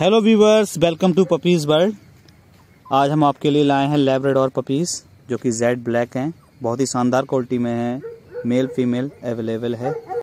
hello viewers welcome to puppies world आज हम आपके लिए लाए हैं और पपीज़ जो कि जेड ब्लैक हैं बहुत ही शानदार क्वालिटी में हैं मेल फीमेल अवेलेबल है